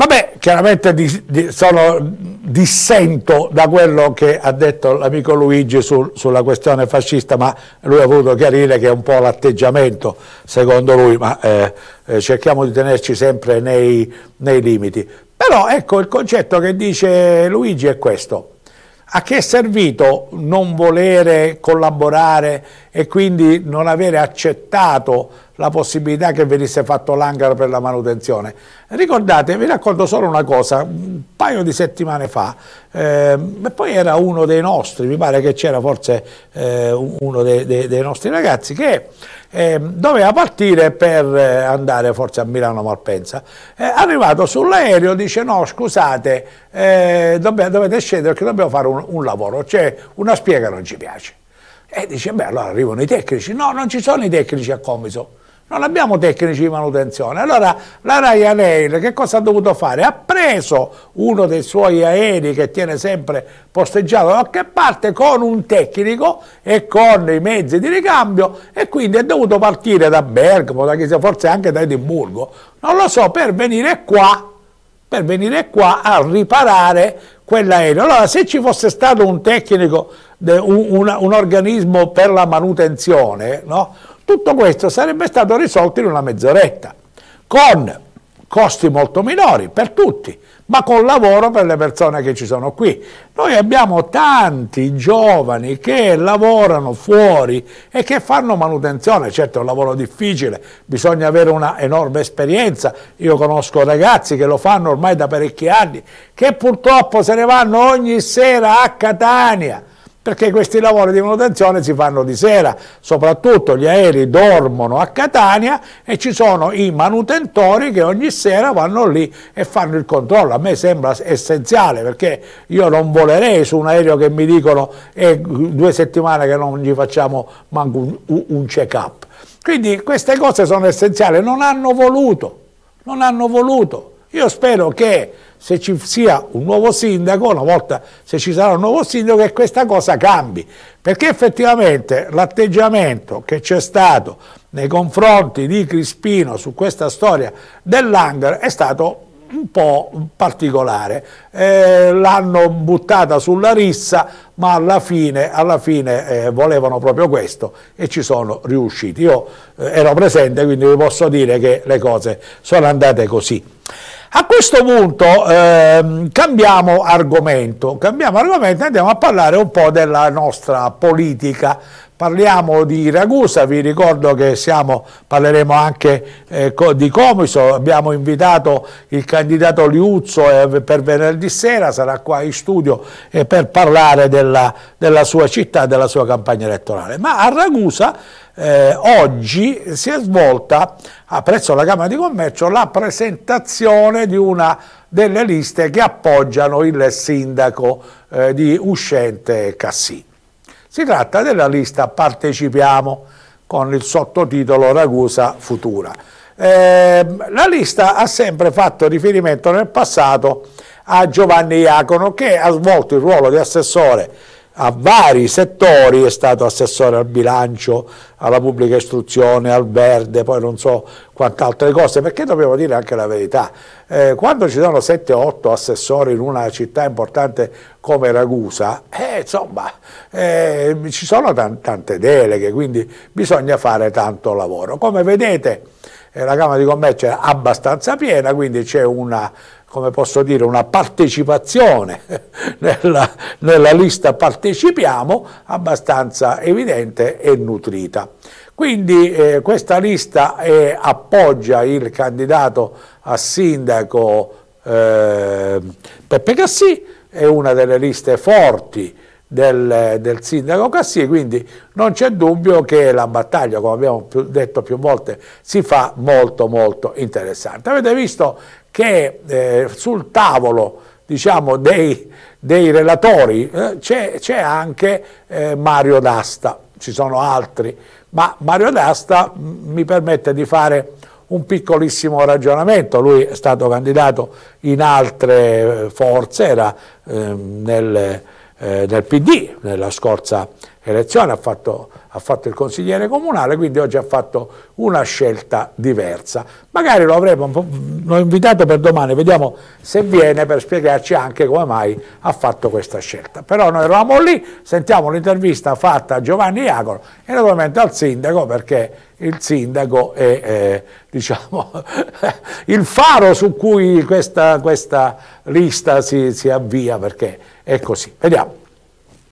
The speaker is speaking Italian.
Vabbè, chiaramente di, di, sono, dissento da quello che ha detto l'amico Luigi sul, sulla questione fascista, ma lui ha voluto chiarire che è un po' l'atteggiamento, secondo lui, ma eh, eh cerchiamo di tenerci sempre nei, nei limiti. Però ecco il concetto che dice Luigi è questo. A che è servito non volere collaborare e quindi non avere accettato la possibilità che venisse fatto l'hangar per la manutenzione. Ricordate, vi racconto solo una cosa, un paio di settimane fa, eh, poi era uno dei nostri, mi pare che c'era forse eh, uno dei, dei, dei, nostri ragazzi, che eh, doveva partire per eh, andare forse a Milano Malpensa, eh, arrivato sull'aereo dice no scusate, eh, dovete scendere perché dobbiamo fare un, un lavoro, c'è una spiega che non ci piace. E dice, beh, allora arrivano i tecnici. No, non ci sono i tecnici a Comiso. Non abbiamo tecnici di manutenzione. Allora la Ryanair che cosa ha dovuto fare? Ha preso uno dei suoi aerei che tiene sempre posteggiato da qualche parte con un tecnico e con i mezzi di ricambio e quindi è dovuto partire da Bergamo, da Chiesa, forse anche da Edimburgo, non lo so, per venire qua, per venire qua a riparare quell'aereo. Allora se ci fosse stato un tecnico, un, un, un organismo per la manutenzione, no? tutto questo sarebbe stato risolto in una mezz'oretta, con costi molto minori per tutti, ma con lavoro per le persone che ci sono qui. Noi abbiamo tanti giovani che lavorano fuori e che fanno manutenzione, certo è un lavoro difficile, bisogna avere una enorme esperienza, io conosco ragazzi che lo fanno ormai da parecchi anni, che purtroppo se ne vanno ogni sera a Catania, perché questi lavori di manutenzione si fanno di sera, soprattutto gli aerei dormono a Catania e ci sono i manutentori che ogni sera vanno lì e fanno il controllo. A me sembra essenziale perché io non volerei su un aereo che mi dicono è eh, due settimane che non gli facciamo manco un, un check-up. Quindi queste cose sono essenziali, non hanno voluto, non hanno voluto. Io spero che se ci sia un nuovo sindaco, una volta se ci sarà un nuovo sindaco, che questa cosa cambi. Perché effettivamente l'atteggiamento che c'è stato nei confronti di Crispino su questa storia dell'Hangar è stato un po' particolare. Eh, L'hanno buttata sulla rissa, ma alla fine, alla fine eh, volevano proprio questo e ci sono riusciti. Io eh, ero presente, quindi vi posso dire che le cose sono andate così questo punto ehm, cambiamo argomento, cambiamo argomento e andiamo a parlare un po' della nostra politica. Parliamo di Ragusa, vi ricordo che siamo, parleremo anche eh, di Comiso, abbiamo invitato il candidato Liuzzo eh, per venerdì sera, sarà qua in studio eh, per parlare della, della sua città, della sua campagna elettorale. Ma a Ragusa eh, oggi si è svolta presso la Camera di Commercio la presentazione di una delle liste che appoggiano il sindaco eh, di uscente Cassì. Si tratta della lista Partecipiamo con il sottotitolo Ragusa Futura. Eh, la lista ha sempre fatto riferimento nel passato a Giovanni Iacono che ha svolto il ruolo di assessore a vari settori, è stato assessore al bilancio, alla pubblica istruzione, al verde, poi non so quant'altre cose, perché dobbiamo dire anche la verità. Eh, quando ci sono 7-8 assessori in una città importante come Ragusa, eh, insomma, eh, ci sono tante deleghe, quindi bisogna fare tanto lavoro. Come vedete, eh, la Camera di Commercio è abbastanza piena, quindi c'è una come posso dire, una partecipazione nella, nella lista partecipiamo abbastanza evidente e nutrita. Quindi eh, questa lista eh, appoggia il candidato a sindaco eh, Peppe Cassì, è una delle liste forti del, del sindaco Cassì, quindi non c'è dubbio che la battaglia, come abbiamo più, detto più volte, si fa molto molto interessante. Avete visto che eh, sul tavolo diciamo, dei, dei, relatori eh, c'è anche eh, Mario D'Asta, ci sono altri, ma Mario D'Asta mi permette di fare un piccolissimo ragionamento, lui è stato candidato in altre eh, forze, era ehm, nel, eh, nel PD nella scorsa elezione, ha fatto, ha fatto, il consigliere comunale, quindi oggi ha fatto una scelta diversa. Magari lo avremo lo invitato per domani, vediamo se viene per spiegarci anche come mai ha fatto questa scelta. Però noi eravamo lì, sentiamo l'intervista fatta a Giovanni Iacolo e naturalmente al sindaco perché il sindaco è eh, diciamo, il faro su cui questa, questa lista si, si avvia perché è così. Vediamo.